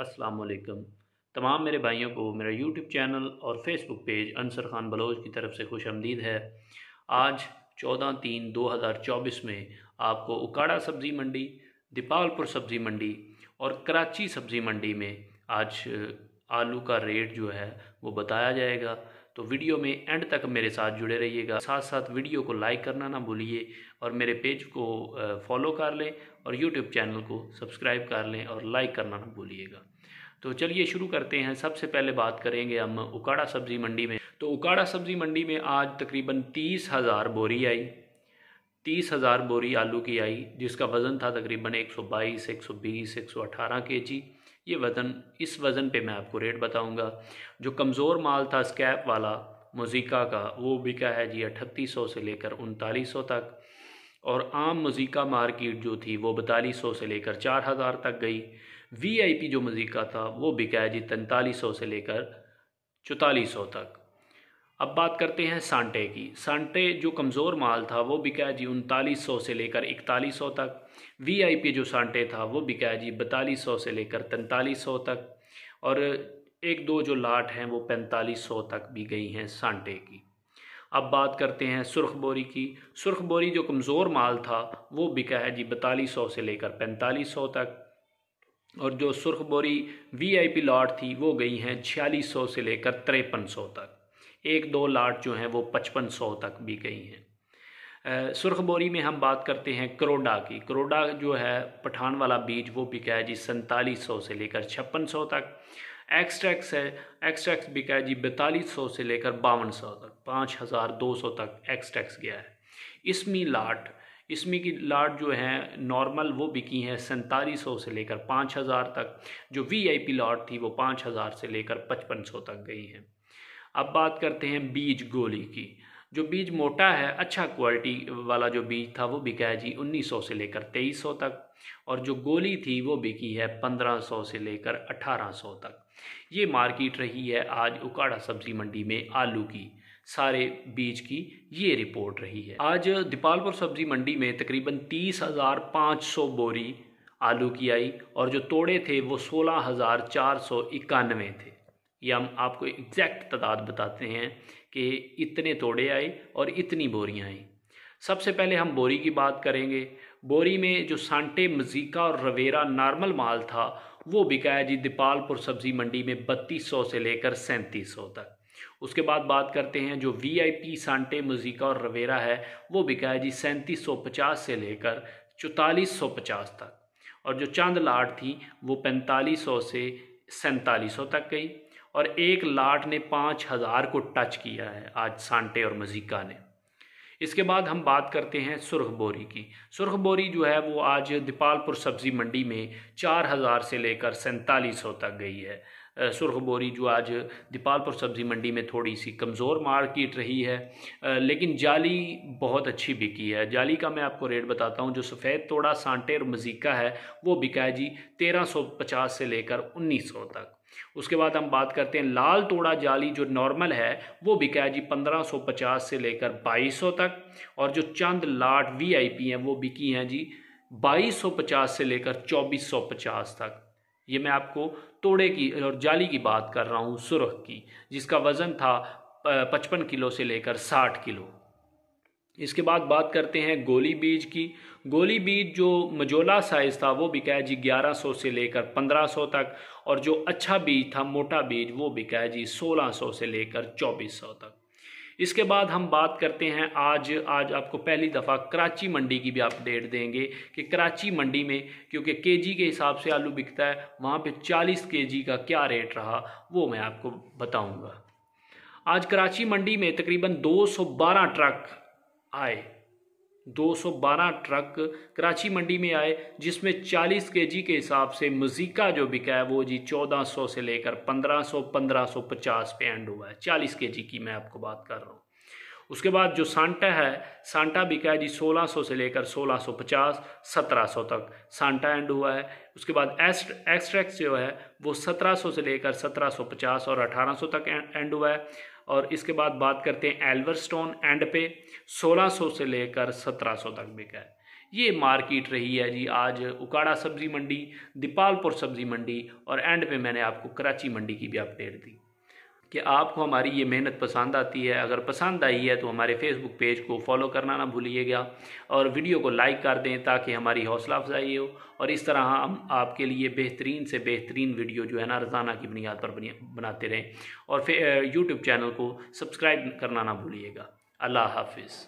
असलकम तमाम मेरे भाइयों को मेरा यूट्यूब चैनल और फेसबुक पेज अनसर खान बलोच की तरफ से खुश आमदीद है आज चौदह तीन दो हज़ार चौबीस में आपको उकाड़ा सब्ज़ी मंडी दीपालपुर सब्ज़ी मंडी और कराची सब्ज़ी मंडी में आज आलू का रेट जो है वो बताया जाएगा तो वीडियो में एंड तक मेरे साथ जुड़े रहिएगा साथ साथ वीडियो को लाइक करना ना भूलिए और मेरे पेज को फॉलो कर लें और यूट्यूब चैनल को सब्सक्राइब कर लें और लाइक करना ना भूलिएगा तो चलिए शुरू करते हैं सबसे पहले बात करेंगे हम उकाड़ा सब्ज़ी मंडी में तो उकाड़ा सब्ज़ी मंडी में आज तकरीबन तीस हज़ार बोरी आई तीस हज़ार बोरी आलू की आई जिसका वज़न था तकरीबन एक सौ बाईस एक सौ बीस एक सौ अठारह के जी ये वज़न इस वज़न पे मैं आपको रेट बताऊंगा जो कमज़ोर माल था स्कैप वाला मोजीका का वो बिका है जी अठतीस सौ से लेकर उनतालीस सौ तक और आम मज़ीका मार्केट जो थी वो बतालीस सौ से लेकर चार हज़ार तक गई वीआईपी जो मज़ीका था वो बिका है जी तैंतालीस सौ से लेकर चौतालीस सौ तक अब बात करते हैं सांटे की सांटे जो कमज़ोर माल था वो बिकाया जी उनतालीस सौ से लेकर इकतालीस सौ तक वी आई पी जो सांटे था वो बिकाया जी बतालीस सौ से लेकर तैंतालीस सौ तक और एक दो जो लाट हैं वो पैंतालीस सौ तक भी गई हैं सांटे की अब बात करते हैं सुरख बोरी की सुरख बोरी जो कमज़ोर माल था वो बिका है जी बतालीस सौ से लेकर पैंतालीस सौ तक और जो सुर्ख बोरी वी आई पी लाट थी वो गई हैं छियालीस सौ से लेकर तिरपन सौ तक एक दो लाट जो हैं वो पचपन सौ तक भी गई हैं सुरख बोरी में हम बात करते हैं करोडा की करोडा जो है पठान वाला बीज वो बिका है जी सैंतालीस सौ से लेकर छप्पन सौ तक एक्सट्रैक्स है एक्सट्रैक्स बिका है जी बैतालीस सौ से लेकर बावन सौ तक पाँच हज़ार दो सौ तक एक्सट्रैक्स गया है इसमी लाट इसमी की लाट जो है नॉर्मल वो बिकी हैं सैंतालीस सौ से लेकर पाँच हज़ार तक जो पी लाट थी वो पाँच हज़ार से लेकर पचपन सौ तक गई हैं अब बात करते हैं बीज गोली की जो बीज मोटा है अच्छा क्वालिटी वाला जो बीज था वो बिका है जी 1900 से लेकर 2300 तक और जो गोली थी वो बिकी है 1500 से लेकर 1800 तक ये मार्केट रही है आज उकाड़ा सब्जी मंडी में आलू की सारे बीज की ये रिपोर्ट रही है आज दीपालपुर सब्जी मंडी में तकरीबन तीस हज़ार पाँच सौ बोरी आलू की आई और जो तोड़े थे वो सोलह हज़ार चार सौ इक्यानवे थे ये हम आपको एग्जैक्ट तादाद बताते हैं कि इतने तोड़े आए और इतनी बोरियाँ आई सबसे पहले हम बोरी की बात करेंगे बोरी में जो सांटे मजीका और रवेरा नॉर्मल माल था वो बिकाया जी दीपालपुर सब्ज़ी मंडी में बत्तीस सौ से लेकर सैंतीस सौ तक उसके बाद बात करते हैं जो वी आई पी सांटे मजीका और रवेरा है वो बिकाया जी सैंतीस सौ पचास से लेकर चौतालीस सौ पचास तक और जो चांद लाट थी वो पैंतालीस सौ से सैंतालीस सौ तक गई और एक लाट ने पाँच हज़ार को टच किया है आज सांटे और मजीका ने इसके बाद हम बात करते हैं सुरख बोरी की सुरख बोरी जो है वो आज दीपालपुर सब्ज़ी मंडी में चार हज़ार से लेकर सैंतालीस सौ तक गई है सुरख बोरी जो आज दीपालपुर सब्ज़ी मंडी में थोड़ी सी कमज़ोर मार्केट रही है लेकिन जाली बहुत अच्छी बिकी है जाली का मैं आपको रेट बताता हूँ जो सफ़ेद तोड़ा सांटे और मजीका है वो बिका है जी तेरह सौ पचास से लेकर उन्नीस सौ तक उसके बाद हम बात करते हैं लाल तोड़ा जाली जो नॉर्मल है वो बिका है जी 1550 से लेकर 2200 तक और जो चंद लाट वीआईपी हैं वो बिकी हैं जी 2250 से लेकर 2450 तक ये मैं आपको तोड़े की और जाली की बात कर रहा हूँ सुरख की जिसका वज़न था पचपन किलो से लेकर साठ किलो इसके बाद बात करते हैं गोली बीज की गोली बीज जो मजोला साइज़ था वो बिका है जी 1100 से लेकर 1500 तक और जो अच्छा बीज था मोटा बीज वो बिका है जी 1600 से लेकर 2400 तक इसके बाद हम बात करते हैं आज आज आपको पहली दफ़ा कराची मंडी की भी अपडेट देंगे कि कराची मंडी में क्योंकि केजी के हिसाब से आलू बिकता है वहाँ पे 40 केजी का क्या रेट रहा वो मैं आपको बताऊँगा आज कराची मंडी में तकरीबन 212 ट्रक आए 212 ट्रक कराची मंडी में आए जिसमें 40 केजी के हिसाब से मजीका जो बिका है वो जी 1400 से लेकर 1500 1550 पे एंड हुआ है 40 केजी की मैं आपको बात कर रहा हूँ उसके बाद जो सांटा है सांटा बिका है जी 1600 से लेकर 1650 1700 तक सांटा एंड हुआ है उसके बाद एस्ट एक्सट्रैक्स जो है वो 1700 से लेकर 1750 और 1800 तक एंड हुआ है और इसके बाद बात करते हैं एल्वरस्टोन एंड पे 1600 से लेकर 1700 तक बिका है ये मार्केट रही है जी आज उकाड़ा सब्ज़ी मंडी दीपालपुर सब्ज़ी मंडी और एंड पे मैंने आपको कराची मंडी की भी अपडेट दी कि आपको हमारी ये मेहनत पसंद आती है अगर पसंद आई है तो हमारे फेसबुक पेज को फॉलो करना ना भूलिएगा और वीडियो को लाइक कर दें ताकि हमारी हौसला अफजाई हो और इस तरह हम आपके लिए बेहतरीन से बेहतरीन वीडियो जो है ना रोज़ाना की बुनियाद पर बनाते रहें और फिर यूट्यूब चैनल को सब्सक्राइब करना ना भूलिएगा अल्लाह हाफिज़